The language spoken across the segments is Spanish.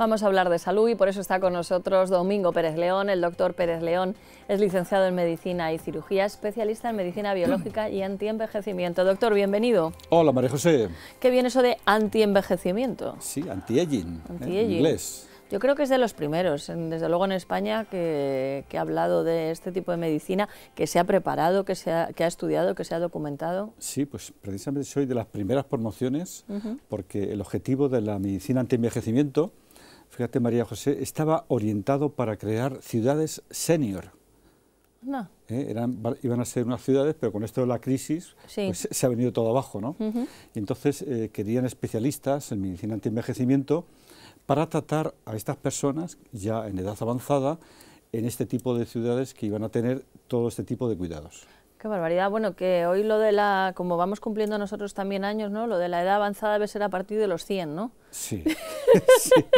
Vamos a hablar de salud y por eso está con nosotros Domingo Pérez León. El doctor Pérez León es licenciado en Medicina y Cirugía, especialista en Medicina Biológica y Antienvejecimiento. Doctor, bienvenido. Hola, María José. ¿Qué viene eso de antienvejecimiento? Sí, anti-aging, ¿eh? en inglés. Yo creo que es de los primeros, desde luego en España, que, ha hablado de este tipo de medicina, que se ha preparado, que, se ha, estudiado, que se ha documentado. Sí, pues precisamente soy de las primeras promociones, porque el objetivo de la medicina anti-envejecimiento fíjate María José, estaba orientado para crear ciudades senior. No. Eh, iban a ser unas ciudades, pero con esto de la crisis pues, se ha venido todo abajo. ¿no? y entonces eh, querían especialistas en medicina antienvejecimiento para tratar a estas personas ya en edad avanzada en este tipo de ciudades que iban a tener todo este tipo de cuidados. Qué barbaridad. Bueno, que hoy lo de la, como vamos cumpliendo nosotros también años, ¿no? Lo de la edad avanzada debe ser a partir de los 100, ¿no? Sí. sí.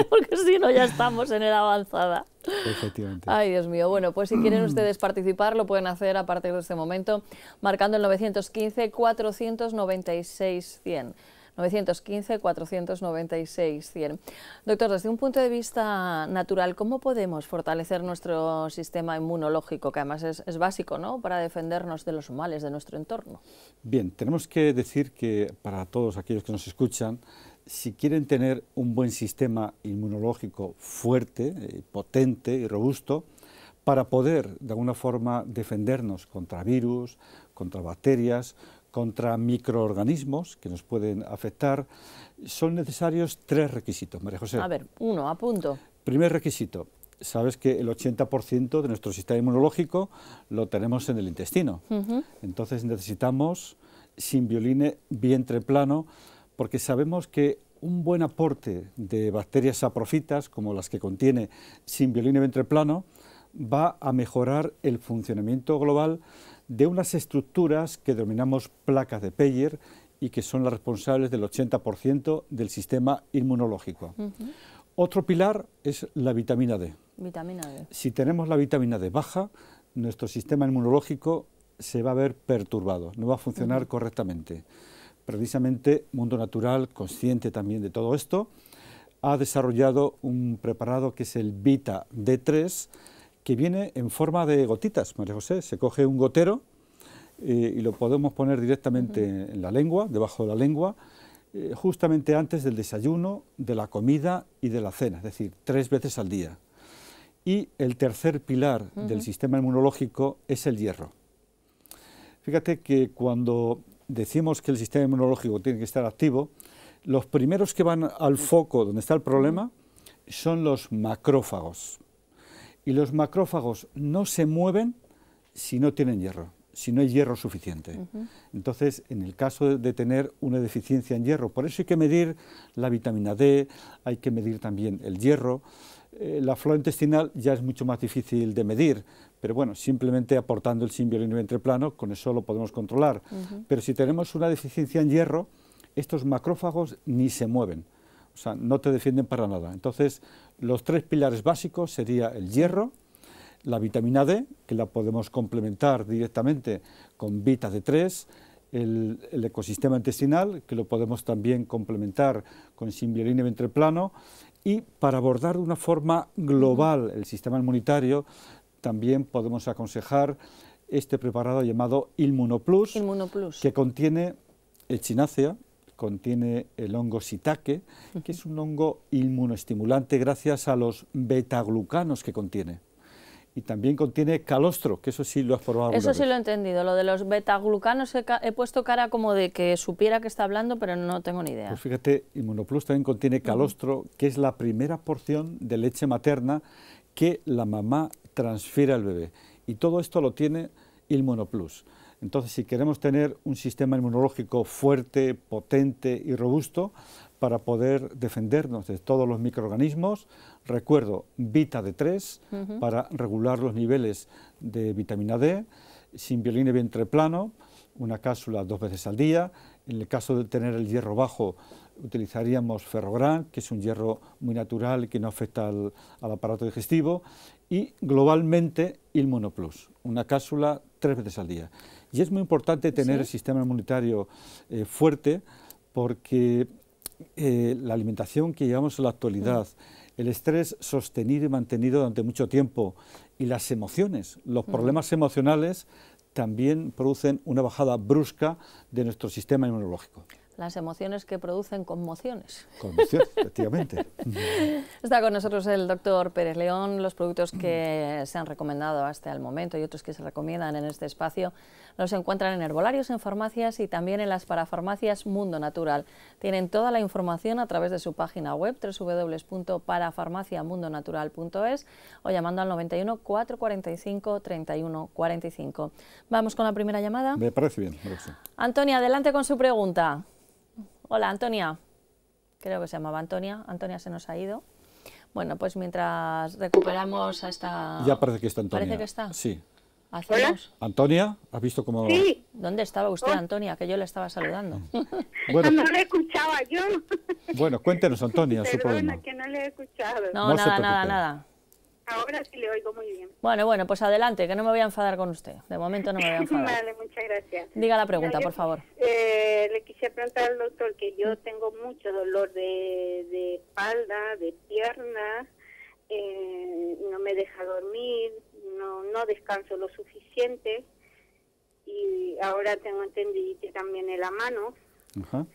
Porque si no, ya estamos en edad avanzada. Efectivamente. Ay, Dios mío. Bueno, pues si quieren ustedes participar, lo pueden hacer a partir de este momento, marcando el 915-496-100. 915 496 100. Doctor, desde un punto de vista natural, ¿cómo podemos fortalecer nuestro sistema inmunológico, que además es, básico ¿no? para defendernos de los males de nuestro entorno? Bien, tenemos que decir que para todos aquellos que nos escuchan, si quieren tener un buen sistema inmunológico fuerte, eh, potente y robusto, para poder de alguna forma defendernos contra virus, contra bacterias, contra microorganismos que nos pueden afectar, son necesarios tres requisitos, María José. A ver, uno, a punto. Primer requisito, sabes que el 80% de nuestro sistema inmunológico lo tenemos en el intestino. Entonces necesitamos simbioline vientre plano porque sabemos que un buen aporte de bacterias aprofitas... como las que contiene simbioline vientre plano, va a mejorar el funcionamiento global de unas estructuras que denominamos placas de Peyer y que son las responsables del 80% del sistema inmunológico. Otro pilar es la vitamina D. Si tenemos la vitamina D baja, nuestro sistema inmunológico se va a ver perturbado, no va a funcionar correctamente. Precisamente Mundo Natural, consciente también de todo esto, ha desarrollado un preparado que es el Vita D3, que viene en forma de gotitas, María José. Se coge un gotero eh, y lo podemos poner directamente en la lengua, debajo de la lengua, eh, justamente antes del desayuno, de la comida y de la cena, es decir, tres veces al día. Y el tercer pilar del sistema inmunológico es el hierro. Fíjate que cuando decimos que el sistema inmunológico tiene que estar activo, los primeros que van al foco donde está el problema son los macrófagos. Y los macrófagos no se mueven si no tienen hierro, si no hay hierro suficiente. Entonces, en el caso de tener una deficiencia en hierro, por eso hay que medir la vitamina D, hay que medir también el hierro. Eh, la flora intestinal ya es mucho más difícil de medir, pero bueno, simplemente aportando el simbiolino entreplano, con eso lo podemos controlar. Pero si tenemos una deficiencia en hierro, estos macrófagos ni se mueven. O sea, no te defienden para nada. Entonces, los tres pilares básicos sería el hierro, la vitamina D, que la podemos complementar directamente con Vita D3, el, ecosistema intestinal, que lo podemos también complementar con simbiolina ventreplano. y para abordar de una forma global el sistema inmunitario, también podemos aconsejar este preparado llamado Inmunoplus, que contiene echinacea, contiene el hongo sitaque, que es un hongo inmunoestimulante gracias a los betaglucanos que contiene. Y también contiene calostro, que eso sí lo has probado. Eso sí lo he entendido, lo de los betaglucanos he, he, puesto cara como de que supiera que está hablando, pero no tengo ni idea. Pues fíjate, Inmunoplus también contiene calostro, que es la primera porción de leche materna que la mamá transfiere al bebé. Y todo esto lo tiene Inmunoplus. Entonces, si queremos tener un sistema inmunológico fuerte, potente y robusto para poder defendernos de todos los microorganismos, recuerdo, Vita D3 para regular los niveles de vitamina D, Simbioline vientre plano, una cápsula dos veces al día. En el caso de tener el hierro bajo, utilizaríamos ferrogran, que es un hierro muy natural que no afecta al, aparato digestivo, y globalmente Ilmonoplus, una cápsula tres veces al día. Y es muy importante tener el sistema inmunitario eh, fuerte porque eh, la alimentación que llevamos en la actualidad, mm. el estrés sostenido y mantenido durante mucho tiempo y las emociones, los mm. problemas emocionales también producen una bajada brusca de nuestro sistema inmunológico las emociones que producen conmociones. Conmociones, efectivamente. Está con nosotros el doctor Pérez León. Los productos que se han recomendado hasta el momento y otros que se recomiendan en este espacio los encuentran en herbolarios, en farmacias y también en las parafarmacias Mundo Natural. Tienen toda la información a través de su página web www.parafarmaciamundonatural.es o llamando al 91 445 31 45. Vamos con la primera llamada. Me parece bien. Antonio, Antonia, adelante con su pregunta. Hola, Antonia. Creo que se llamaba Antonia. Antonia se nos ha ido. Bueno, pues mientras recuperamos a esta... Ya parece que está Antonia. Parece que está. Sí. ¿Hola? Antonia, ¿has visto cómo...? Sí. ¿Dónde estaba usted, Antonia? Que yo le estaba saludando. Mm. Bueno, no le escuchaba yo. Bueno, cuéntenos, Antonia, que no le he escuchado. no nada, nada, nada. Ahora sí le oigo muy bien. Bueno, bueno, pues adelante, que no me voy a enfadar con usted. De momento no me voy a enfadar. vale, muchas gracias. Diga la pregunta, por favor. Eh, le quise preguntar al doctor que yo tengo mucho dolor de, espalda, de pierna, eh, no me deja dormir, no, no descanso lo suficiente y ahora tengo entendido también en la mano. Ajá.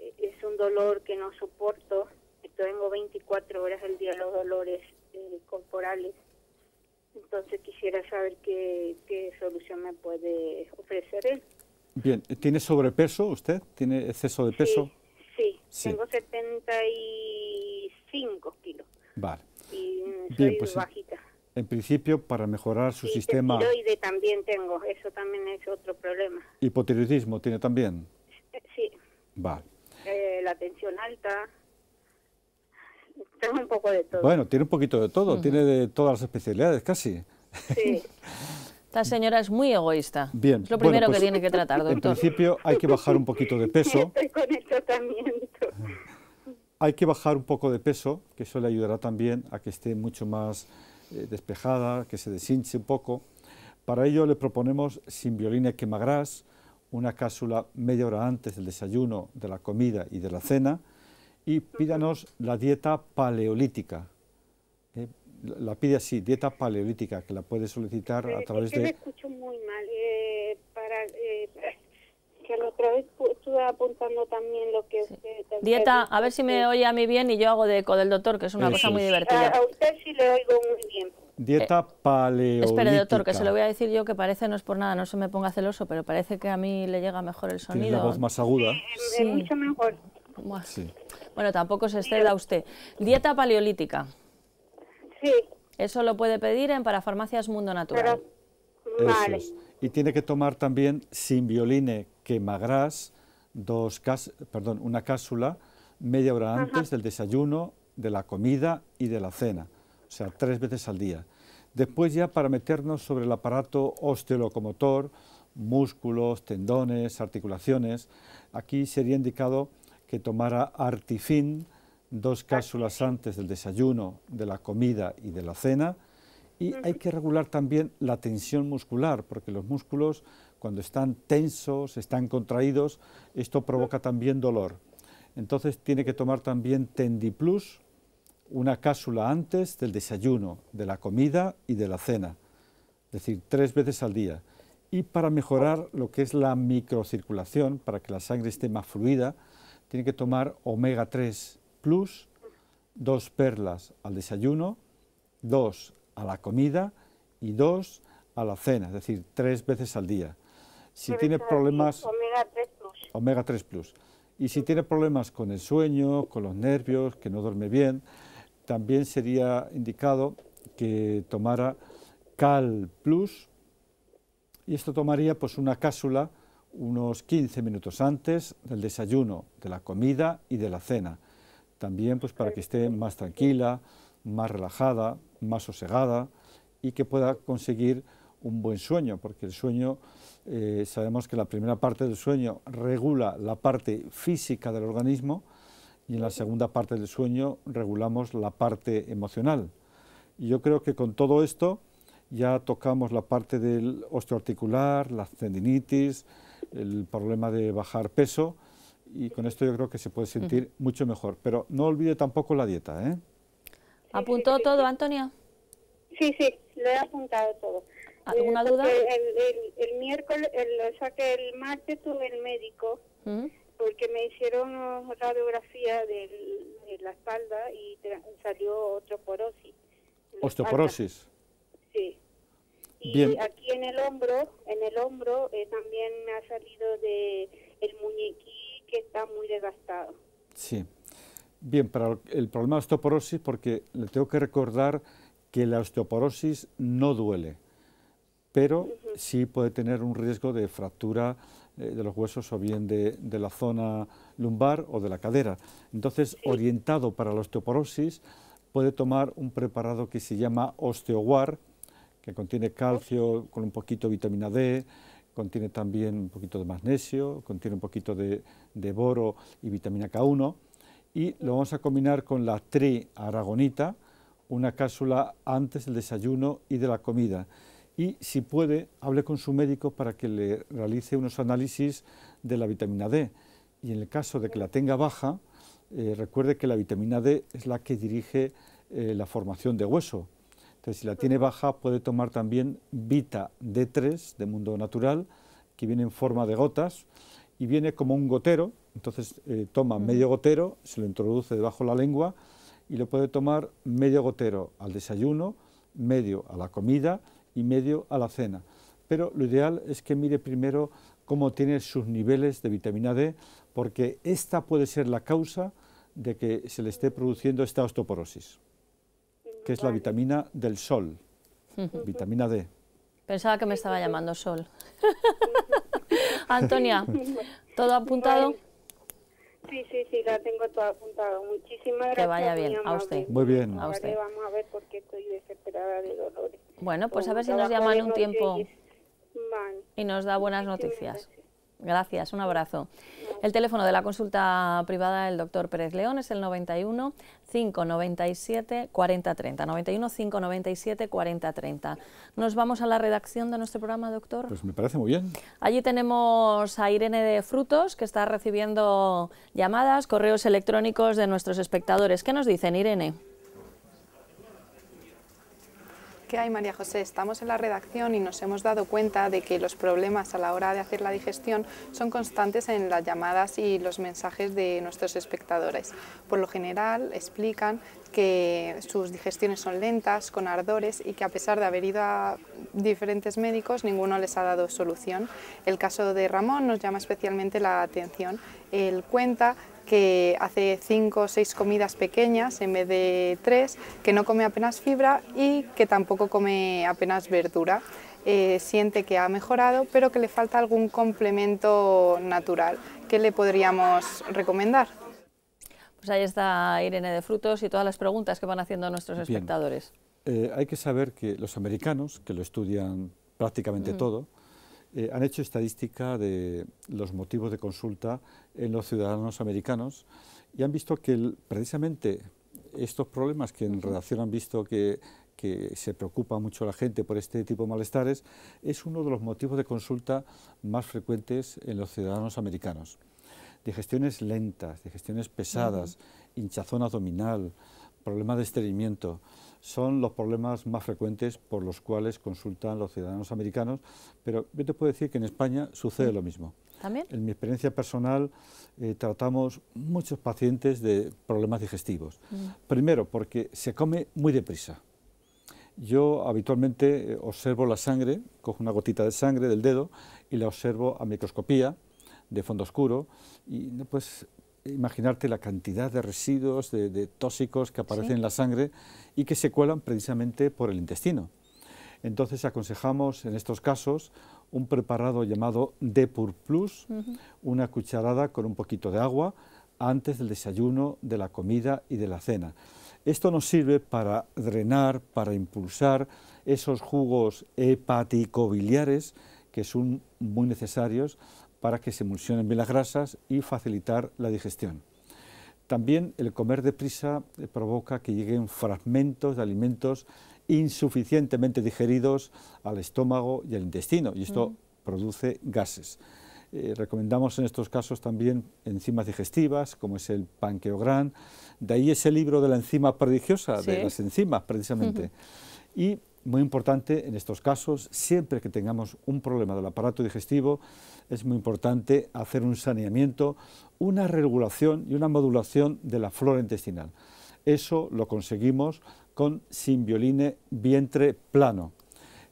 Eh, es un dolor que no soporto. Tengo 24 horas al día los dolores eh, corporales. Entonces quisiera saber qué, solución me puede ofrecer él. Bien, ¿tiene sobrepeso usted? ¿Tiene exceso de peso? Sí, tengo 75 kilos. Vale. Y Bien, pues bajita. En, principio, para mejorar su sistema... Hipotiroide también tengo, eso también es otro problema. ¿Hipotiroidismo tiene también? Sí. Vale. Eh, la tensión alta un poco de todo. Bueno, tiene un poquito de todo, tiene de todas las especialidades casi. Sí. Esta señora es muy egoísta. Bien. Es lo primero que pues, tiene que tratar, doctor. En principio hay que bajar un poquito de peso. Estoy con el tratamiento. Hay que bajar un poco de peso, que eso le ayudará también a que esté mucho más eh, despejada, que se deshinche un poco. Para ello le proponemos sin violina quemagras, una cápsula media hora antes del desayuno, de la comida y de la cena, y pídanos la dieta paleolítica. ¿Eh? la pide así, dieta paleolítica, que la puede solicitar a eh, través de... Me escucho muy mal. Eh, que la otra vez estuve apuntando también lo que... usted... dieta, a ver si me oye a mí bien y yo hago de eco del doctor, que es una cosa muy divertida. A, usted sí le oigo muy bien. Dieta paleolítica. Espere, doctor, que se lo voy a decir yo, que parece, no es por nada, no se me ponga celoso, pero parece que a mí le llega mejor el sonido. Tiene la voz más aguda. mucho mejor. Sí. Bueno, tampoco se exceda usted. Dieta paleolítica. Sí. Eso lo puede pedir en Parafarmacias Mundo Natural. vale. Y tiene que tomar también simbioline quemagras, dos cas perdón, una cápsula, media hora antes del desayuno, de la comida y de la cena. O sea, tres veces al día. Después ya para meternos sobre el aparato osteolocomotor, músculos, tendones, articulaciones, aquí sería indicado que tomara Artifin dos cápsulas antes del desayuno, de la comida y de la cena. Y hay que regular también la tensión muscular, porque los músculos cuando están tensos, están contraídos, esto provoca también dolor. Entonces tiene que tomar también Tendiplus, una cápsula antes del desayuno, de la comida y de la cena, es decir, tres veces al día. Y para mejorar lo que es la microcirculación, para que la sangre esté más fluida, tiene que tomar omega 3 plus, dos perlas al desayuno, dos a la comida y dos a la cena, es decir, tres veces al día. Si tiene problemas... Omega 3 plus. Omega 3 Y si tiene problemas con el sueño, con los nervios, que no duerme bien, también sería indicado que tomara Cal Plus. Y esto tomaría pues una cápsula unos 15 minutos antes del desayuno, de la comida y de la cena. También pues para que esté más tranquila, más relajada, más sosegada y que pueda conseguir un buen sueño, porque el sueño, eh, sabemos que la primera parte del sueño regula la parte física del organismo y en la segunda parte del sueño regulamos la parte emocional. Y yo creo que con todo esto ya tocamos la parte del osteoarticular, la tendinitis, el problema de bajar peso y con esto yo creo que se puede sentir mucho mejor. Pero no olvide tampoco la dieta, ¿eh? ¿Apuntó todo, Antonio? Sí, sí, lo he apuntado todo. ¿Alguna eh, duda? El, miércoles, el, o sea que el martes tuve el médico ¿Mm? porque me hicieron una radiografía de la espalda y salió osteoporosis. Osteoporosis. Sí aquí en el hombro, en el hombro eh, también me ha salido de el muñequí que está muy desgastado. Sí. Bien, para el problema de osteoporosis, porque le tengo que recordar que la osteoporosis no duele, pero sí puede tener un riesgo de fractura eh, de los huesos o bien de, la zona lumbar o de la cadera. Entonces, orientado para la osteoporosis, puede tomar un preparado que se llama osteowar que contiene calcio con un poquito de vitamina D, contiene también un poquito de magnesio, contiene un poquito de, boro y vitamina K1 y lo vamos a combinar con la tri aragonita, una cápsula antes del desayuno y de la comida. Y si puede, hable con su médico para que le realice unos análisis de la vitamina D. Y en el caso de que la tenga baja, eh, recuerde que la vitamina D es la que dirige eh, la formación de hueso. Entonces, si la tiene baja, puede tomar también Vita D3 de Mundo Natural, que viene en forma de gotas y viene como un gotero. Entonces, eh, toma medio gotero, se lo introduce debajo de la lengua y lo puede tomar medio gotero al desayuno, medio a la comida y medio a la cena. Pero lo ideal es que mire primero cómo tiene sus niveles de vitamina D, porque esta puede ser la causa de que se le esté produciendo esta osteoporosis que es la vitamina del sol, vitamina D. Pensaba que me estaba llamando sol. Antonia, ¿todo apuntado? Sí, sí, sí, la tengo todo apuntado. Muchísimas gracias. Que vaya bien, a usted. Muy bien. A usted. Vamos a ver Bueno, pues a ver si nos llaman un tiempo y nos da buenas noticias. Gracias, un abrazo. El teléfono de la consulta privada del doctor Pérez León es el 91 597 4030. 91 597 4030. Nos vamos a la redacción de nuestro programa, doctor. Pues me parece muy bien. Allí tenemos a Irene de Frutos, que está recibiendo llamadas, correos electrónicos de nuestros espectadores. ¿Qué nos dicen, Irene? que hay, María José, estamos en la redacción y nos hemos dado cuenta de que los problemas a la hora de hacer la digestión son constantes en las llamadas y los mensajes de nuestros espectadores. Por lo general explican que sus digestiones son lentas, con ardores y que a pesar de haber ido a diferentes médicos, ninguno les ha dado solución. El caso de Ramón nos llama especialmente la atención. Él cuenta que hace cinco o seis comidas pequeñas en vez de tres, que no come apenas fibra y que tampoco come apenas verdura. Eh, siente que ha mejorado, pero que le falta algún complemento natural. ¿Qué le podríamos recomendar? Pues ahí está Irene de Frutos y todas las preguntas que van haciendo nuestros espectadores. Eh, hay que saber que los americanos, que lo estudian prácticamente mm. todo, eh, han hecho estadística de los motivos de consulta en los ciudadanos americanos y han visto que precisamente estos problemas que en relación han visto que, se preocupa mucho la gente por este tipo de malestares es uno de los motivos de consulta más frecuentes en los ciudadanos americanos. Digestiones lentas, digestiones pesadas, hinchazón abdominal, problemas de estreñimiento, son los problemas más frecuentes por los cuales consultan los ciudadanos americanos, pero yo te puedo decir que en España sucede mm. lo mismo. ¿También? En mi experiencia personal eh, tratamos muchos pacientes de problemas digestivos. Mm. Primero, porque se come muy deprisa. Yo habitualmente eh, observo la sangre, cojo una gotita de sangre del dedo y la observo a microscopía de fondo oscuro y pues imaginarte la cantidad de residuos, de, tóxicos que aparecen en la sangre y que se cuelan precisamente por el intestino. Entonces aconsejamos en estos casos un preparado llamado Depur Plus, una cucharada con un poquito de agua antes del desayuno, de la comida y de la cena. Esto nos sirve para drenar, para impulsar esos jugos hepático-biliares que son muy necesarios para que se emulsionen bien las grasas y facilitar la digestión. También el comer deprisa eh, provoca que lleguen fragmentos de alimentos insuficientemente digeridos al estómago y al intestino, y esto produce gases. Eh, recomendamos en estos casos también enzimas digestivas, como es el panqueogran. De ahí ese libro de la enzima prodigiosa, de las enzimas, precisamente. Y muy importante en estos casos, siempre que tengamos un problema del aparato digestivo, es muy importante hacer un saneamiento, una regulación y una modulación de la flora intestinal. Eso lo conseguimos con simbioline vientre plano,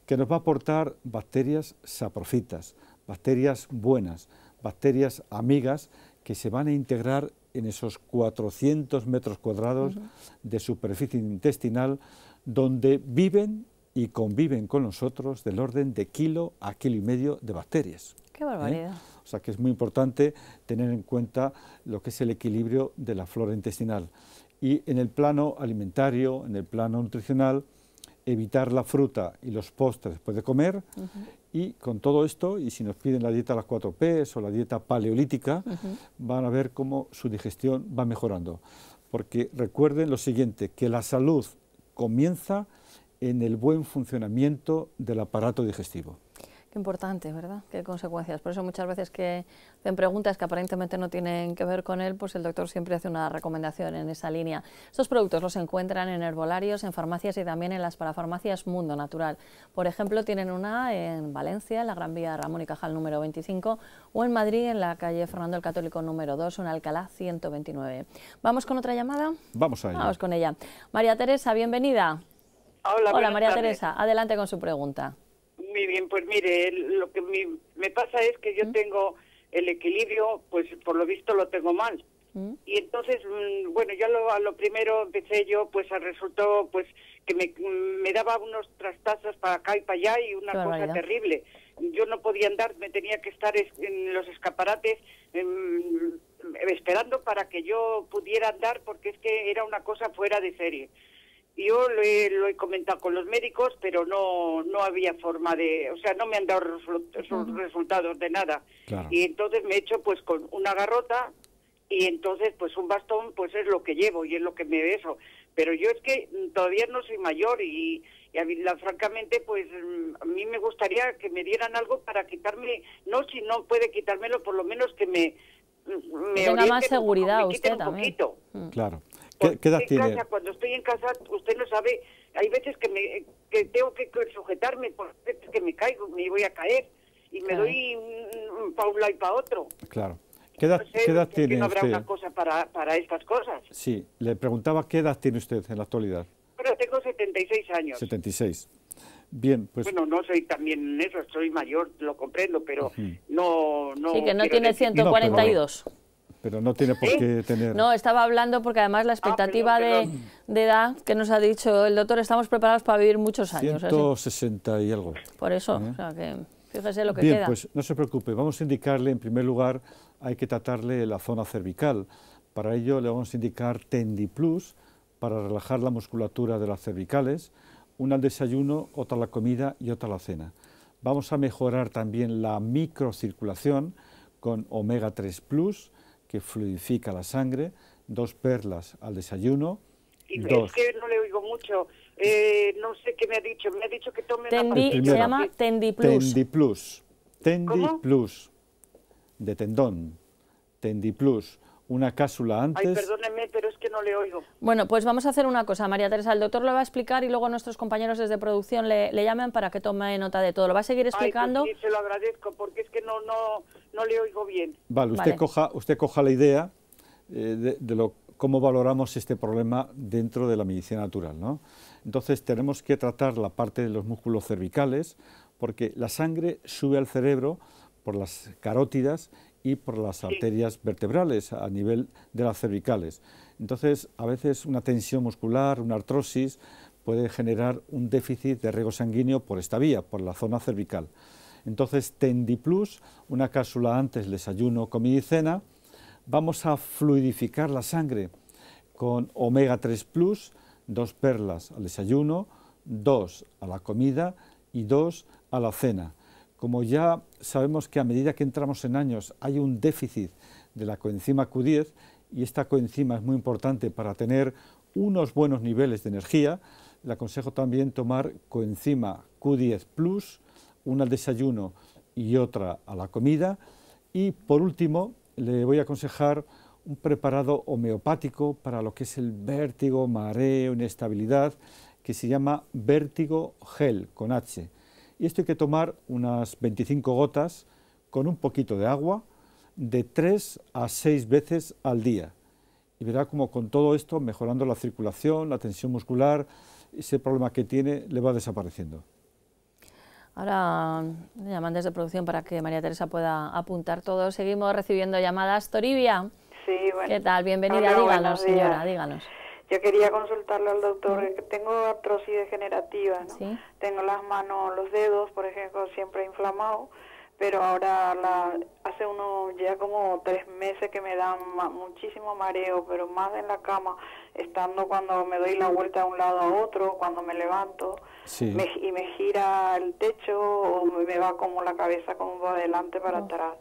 que nos va a aportar bacterias saprofitas, bacterias buenas, bacterias amigas que se van a integrar en esos 400 metros cuadrados de superficie intestinal donde viven y conviven con nosotros del orden de kilo a kilo y medio de bacterias. ¿eh? barbaridad. O sea que es muy importante tener en cuenta lo que es el equilibrio de la flora intestinal. Y en el plano alimentario, en el plano nutricional, evitar la fruta y los postres después de comer. Y con todo esto, y si nos piden la dieta a las 4P o la dieta paleolítica, van a ver cómo su digestión va mejorando. Porque recuerden lo siguiente, que la salud comienza en el buen funcionamiento del aparato digestivo. Qué importante, ¿verdad? Qué consecuencias. Por eso muchas veces que hacen preguntas que aparentemente no tienen que ver con él, pues el doctor siempre hace una recomendación en esa línea. Estos productos los encuentran en herbolarios, en farmacias y también en las parafarmacias Mundo Natural. Por ejemplo, tienen una en Valencia, en la Gran Vía Ramón y Cajal número 25, o en Madrid, en la calle Fernando el Católico número 2, en Alcalá 129. ¿Vamos con otra llamada? Vamos a ella. Vamos con ella. María Teresa, bienvenida. Hola, María Teresa, adelante con su pregunta. Muy bien, pues mire, lo que me, pasa es que yo ¿Mm? tengo el equilibrio, pues por lo visto lo tengo mal. ¿Mm? Y entonces, mm, bueno, ya lo, a lo primero empecé yo, pues resultó pues que me, me daba unos trastazos para acá y para allá y una cosa terrible. Yo no podía andar, me tenía que estar en los escaparates em, esperando para que yo pudiera andar porque es que era una cosa fuera de serie. Yo lo he, comentado con los médicos, pero no, no había forma de, o sea, no me han dado resultados de nada. Y entonces me he hecho pues con una garrota y entonces pues un bastón pues es lo que llevo y es lo que me beso. Pero yo es que todavía no soy mayor y, francamente pues a mí me gustaría que me dieran algo para quitarme, no si no puede quitármelo, por lo menos que me... me tenga más seguridad usted también. Mm. Claro. ¿Qué, edad tiene? cuando estoy en casa, usted no sabe, hay veces que, me, que tengo que sujetarme, porque que me caigo, me voy a caer y me doy para un lado y para otro. Claro. ¿Qué edad, tiene usted? no habrá una cosa para, para estas cosas. Sí, le preguntaba qué edad tiene usted en la actualidad. Bueno, tengo 76 años. 76. Bien, pues... Bueno, no soy también eso, soy mayor, lo comprendo, pero no, no... Sí, que no tiene 142 pero no tiene por qué tener... No, estaba hablando porque además la ah, expectativa De, edad que nos ha dicho el doctor, estamos preparados para vivir muchos años. 160 y algo. Por eso, ¿Eh? fíjese lo que Bien, pues no se preocupe, vamos a indicarle, en primer lugar, hay que tratarle la zona cervical. Para ello le vamos a indicar Tendi Plus para relajar la musculatura de las cervicales, una al desayuno, otra a la comida y otra a la cena. Vamos a mejorar también la microcirculación con omega 3 plus, que fluidifica la sangre, dos perlas al desayuno. Y dos. Es que no le oigo mucho. Eh, no sé qué me ha dicho. Me ha dicho que tome Tendi, primero, Se llama Tendi Tendi Plus. Plus, Tendi Plus, De tendón. Tendi Plus, Una cápsula antes. Ay, perdóneme, pero es que no le oigo. Bueno, pues vamos a hacer una cosa, María Teresa. El doctor lo va a explicar y luego nuestros compañeros desde producción le, llaman para que tome nota de todo. Lo va a seguir pues explicando. Ay, sí, se lo agradezco porque es que no, no le oigo bien. Vale, usted, Coja, usted coja la idea eh, de, cómo valoramos este problema dentro de la medicina natural, Entonces tenemos que tratar la parte de los músculos cervicales porque la sangre sube al cerebro por las carótidas y por las arterias vertebrales a nivel de las cervicales. Entonces, a veces una tensión muscular, una artrosis, puede generar un déficit de riego sanguíneo por esta vía, por la zona cervical. Entonces, Tendi Plus, una cápsula antes, desayuno, comida y cena, vamos a fluidificar la sangre con omega 3 plus, dos perlas al desayuno, dos a la comida y dos a la cena. Como ya sabemos que a medida que entramos en años hay un déficit de la coenzima Q10 y esta coenzima es muy importante para tener unos buenos niveles de energía, le aconsejo también tomar coenzima Q10 plus una al desayuno y otra a la comida. Y por último, le voy a aconsejar un preparado homeopático para lo que es el vértigo, mareo, inestabilidad, que se llama vértigo gel con H. Y esto hay que tomar unas 25 gotas con un poquito de agua de 3 a 6 veces al día. Y verá como con todo esto, mejorando la circulación, la tensión muscular, ese problema que tiene le va desapareciendo. Ahora mm, llaman desde producción para que María Teresa pueda apuntar todo. Seguimos recibiendo llamadas. Toribia. ¿Qué tal? Bienvenida. díganos, señora, díganos. Yo quería consultarle al doctor. que Tengo artrosis degenerativa, ¿no? Tengo las manos, los dedos, por ejemplo, siempre inflamados pero ahora la, hace uno ya como tres meses que me da muchísimo mareo, pero más en la cama, estando cuando me doy la vuelta de un lado a otro, cuando me levanto y me gira el techo o me va como la cabeza como va adelante para atrás.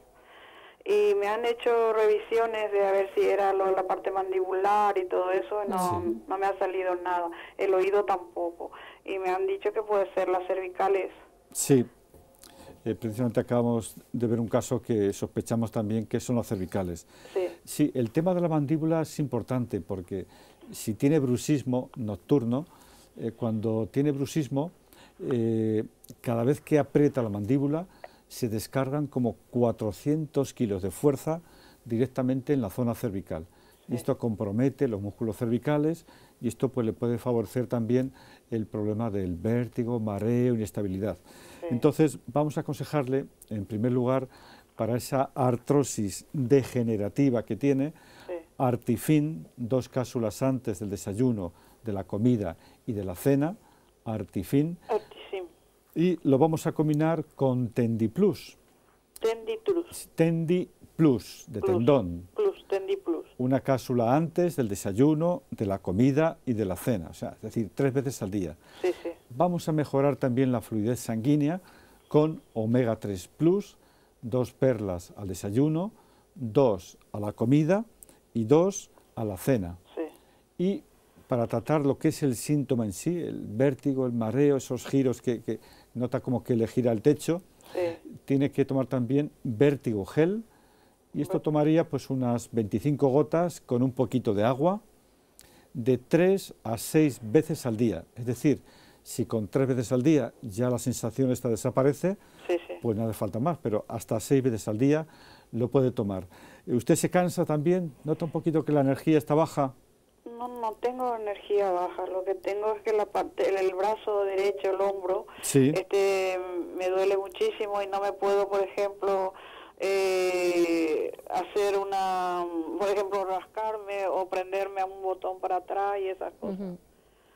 Y me han hecho revisiones de a ver si era la parte mandibular y todo eso, no, no me ha salido nada, el oído tampoco. Y me han dicho que puede ser las cervicales. Sí, eh, precisamente acabamos de ver un caso que sospechamos también que son los cervicales. Sí. el tema de la mandíbula es importante porque si tiene bruxismo nocturno, eh, cuando tiene bruxismo, eh, cada vez que aprieta la mandíbula se descargan como 400 kilos de fuerza directamente en la zona cervical esto compromete los músculos cervicales y esto pues le puede favorecer también el problema del vértigo, mareo, inestabilidad. Entonces vamos a aconsejarle en primer lugar para esa artrosis degenerativa que tiene, artifín, artifin, dos cápsulas antes del desayuno, de la comida y de la cena, artifin, y lo vamos a combinar con Tendi Plus, Tendi plus, de Plus. tendón. Una cápsula antes del desayuno, de la comida y de la cena, o sea, es decir, tres veces al día. Vamos a mejorar también la fluidez sanguínea con omega 3 plus, dos perlas al desayuno, dos a la comida y dos a la cena. Y para tratar lo que es el síntoma en sí, el vértigo, el mareo, esos giros que, nota como que le gira el techo, tiene que tomar también vértigo gel, y esto tomaría pues unas 25 gotas con un poquito de agua de 3 a 6 veces al día. Es decir, si con 3 veces al día ya la sensación esta desaparece, pues nada falta más, pero hasta 6 veces al día lo puede tomar. ¿Usted se cansa también? ¿Nota un poquito que la energía está baja? No, no tengo energía baja. Lo que tengo es que la parte, el brazo derecho, el hombro, este, me duele muchísimo y no me puedo, por ejemplo, eh, hacer una, por ejemplo, rascarme o prenderme a un botón para atrás y esas cosas.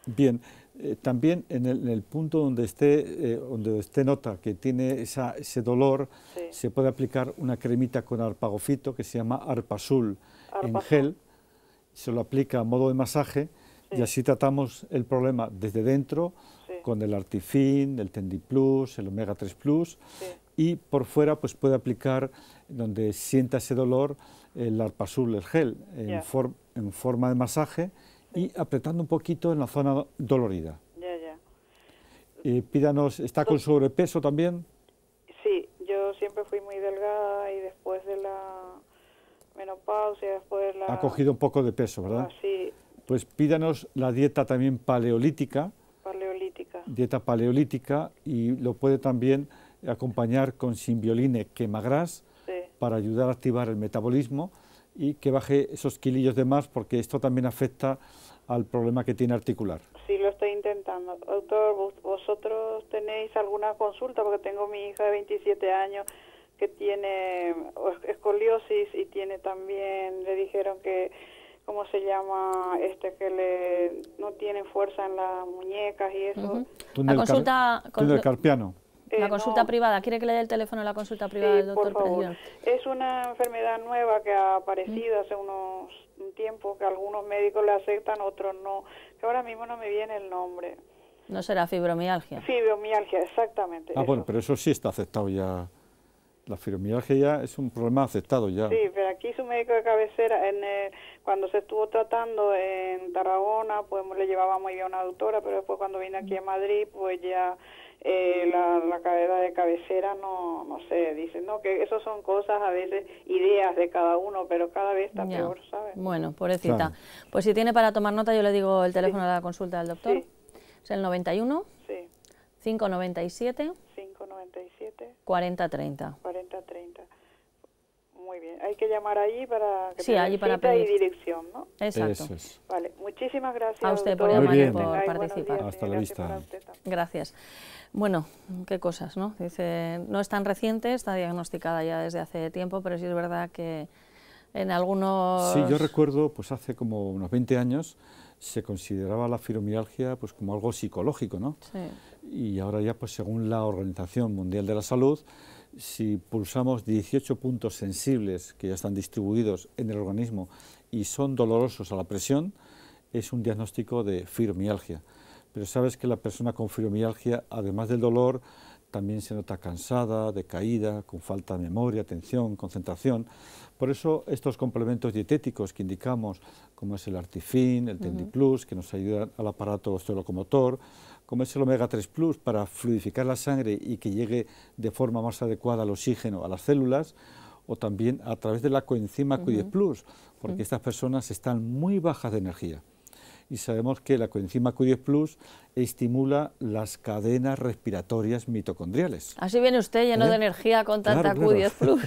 Bien, eh, también en el, punto donde esté, eh, donde esté nota que tiene ese dolor, se puede aplicar una cremita con arpagofito que se llama Arpasul en gel, se lo aplica a modo de masaje y así tratamos el problema desde dentro con el Artifin, el Tendi Plus, el Omega 3 Plus y por fuera pues puede aplicar donde sienta ese dolor el arpasul, el gel, en, en forma de masaje y apretando un poquito en la zona dolorida. Ya, ya. pídanos, ¿está con sobrepeso también? Sí, yo siempre fui muy delgada y después de la menopausia, después de la... Ha cogido un poco de peso, ¿verdad? Ah, sí. Pues pídanos la dieta también paleolítica. Paleolítica. Dieta paleolítica y lo puede también acompañar con simbioline quemagras sí. para ayudar a activar el metabolismo y que baje esos kilillos de más porque esto también afecta al problema que tiene articular. Sí, lo estoy intentando. Doctor, ¿vosotros tenéis alguna consulta? Porque tengo mi hija de 27 años que tiene escoliosis y tiene también, le dijeron que, ¿cómo se llama? Este que le no tiene fuerza en las muñecas y eso. La consulta... con el carpiano. Eh, la consulta privada, ¿quiere que le dé el teléfono a la consulta privada doctor por favor. Es una enfermedad nueva que ha aparecido hace unos tiempos, que algunos médicos le aceptan, otros no. Que ahora mismo no me viene el nombre. ¿No será fibromialgia? Fibromialgia, exactamente. Ah, bueno, pero eso sí está aceptado ya. La fibromialgia ya es un problema aceptado ya. Sí, pero aquí su médico de cabecera, cuando se estuvo tratando en Tarragona, pues le llevábamos a una doctora, pero después cuando vine aquí a Madrid, pues ya eh, la, la cadera de cabecera, no, no sé, dicen, no, que eso son cosas a veces, ideas de cada uno, pero cada vez está peor, ¿sabes? Bueno, pobrecita. Pues si tiene para tomar nota, yo le digo el teléfono de la consulta del doctor. Es el 91 597 597 4030. 4030. Muy bien, hay que llamar ahí para que sí, allí para pedir. y dirección, ¿no? Exacto. Vale, muchísimas gracias. A usted por llamar y por participar. Hasta la vista. Gracias. Bueno, qué cosas, ¿no? Dice, no es tan reciente, está diagnosticada ya desde hace tiempo, pero sí es verdad que en algunos... Sí, yo recuerdo, pues hace como unos 20 años, se consideraba la fibromialgia pues como algo psicológico, ¿no? Sí. Y ahora ya, pues según la Organización Mundial de la Salud, si pulsamos 18 puntos sensibles que ya están distribuidos en el organismo y son dolorosos a la presión, es un diagnóstico de fibromialgia. Pero sabes que la persona con fibromialgia, además del dolor, también se nota cansada, decaída, con falta de memoria, atención, concentración. Por eso estos complementos dietéticos que indicamos, como es el Artifin, el Tendy Plus, que nos ayudan al aparato osteolocomotor, como es el Omega 3 Plus para fluidificar la sangre y que llegue de forma más adecuada al oxígeno a las células, o también a través de la coenzima Q10 Plus, porque estas personas están muy bajas de energía y sabemos que la coenzima Q10 Plus estimula las cadenas respiratorias mitocondriales. Así viene usted lleno de ¿Eh? energía con tanta Q10 Plus.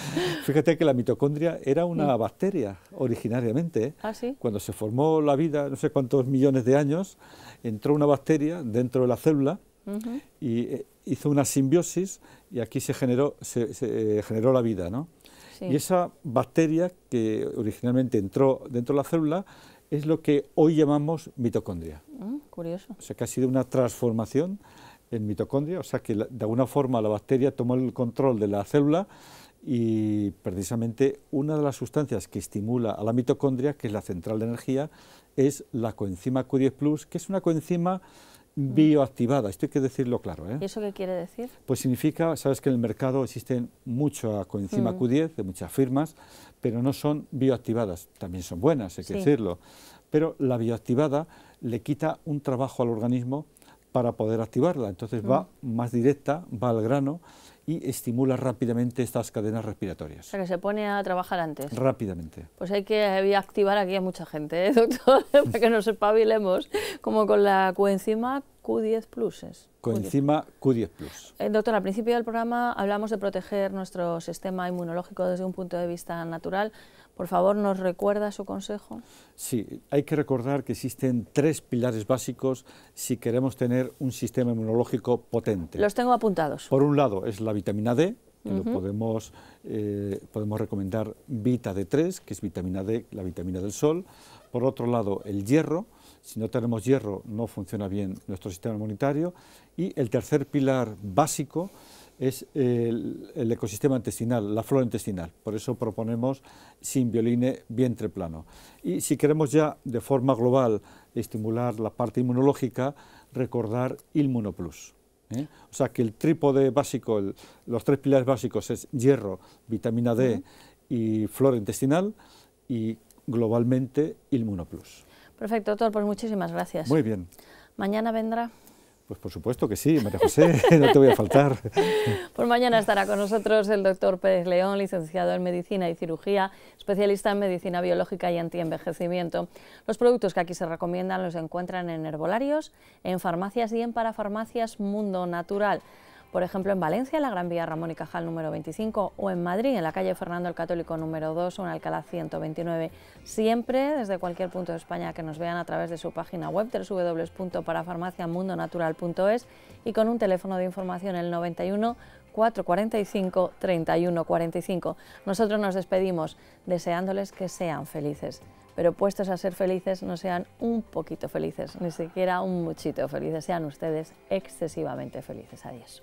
Fíjate que la mitocondria era una mm. bacteria originariamente. ¿eh? Ah, Cuando se formó la vida, no sé cuántos millones de años, entró una bacteria dentro de la célula y eh, hizo una simbiosis y aquí se generó, se, generó la vida, ¿no? Y esa bacteria que originalmente entró dentro de la célula es lo que hoy llamamos mitocondria. Mm, curioso. O sea, que ha sido una transformación en mitocondria, o sea, que de alguna forma la bacteria tomó el control de la célula y precisamente una de las sustancias que estimula a la mitocondria, que es la central de energía, es la coenzima Q10+, que es una coenzima Mm. bioactivada, esto hay que decirlo claro. ¿eh? ¿Y eso qué quiere decir? Pues significa, sabes que en el mercado existen mucho coenzima mm. Q10 de muchas firmas, pero no son bioactivadas, también son buenas, hay que decirlo, pero la bioactivada le quita un trabajo al organismo para poder activarla, entonces va mm. más directa, va al grano, y estimula rápidamente estas cadenas respiratorias. O sea, que se pone a trabajar antes. Rápidamente. Pues hay que activar aquí a mucha gente, ¿eh, doctor, para que nos espabilemos, como con la coenzima Q10 Plus. Coenzima Q10 Plus. Eh, doctor, al principio del programa hablamos de proteger nuestro sistema inmunológico desde un punto de vista natural. Por favor, ¿nos recuerda su consejo? Sí, hay que recordar que existen tres pilares básicos si queremos tener un sistema inmunológico potente. Los tengo apuntados. Por un lado es la vitamina D, que podemos, eh, podemos recomendar Vita D3, que es vitamina D, la vitamina del sol. Por otro lado, el hierro. Si no tenemos hierro, no funciona bien nuestro sistema inmunitario. Y el tercer pilar básico es el, ecosistema intestinal, la flora intestinal. Por eso proponemos Simbioline vientre plano. Y si queremos ya de forma global estimular la parte inmunológica, recordar Inmunoplus. ¿eh? O sea que el trípode básico, los tres pilares básicos es hierro, vitamina D y flora intestinal y globalmente Inmunoplus. Perfecto, doctor, pues muchísimas gracias. Muy bien. Mañana vendrá. Pues por supuesto que sí, María José, no te voy a faltar. Por mañana estará con nosotros el doctor Pérez León, licenciado en Medicina y Cirugía, especialista en Medicina Biológica y Antienvejecimiento. Los productos que aquí se recomiendan los encuentran en herbolarios, en farmacias y en parafarmacias Mundo Natural por ejemplo en Valencia, en la Gran Vía Ramón y Cajal número 25, o en Madrid, en la calle Fernando el Católico número 2 o en Alcalá 129. Siempre desde cualquier punto de España que nos vean a través de su página web www.parafarmaciamundonatural.es y con un teléfono de información el 91 445 3145. Nosotros nos despedimos deseándoles que sean felices, pero puestos a ser felices no sean un poquito felices, ni siquiera un muchito felices, sean ustedes excesivamente felices. Adiós.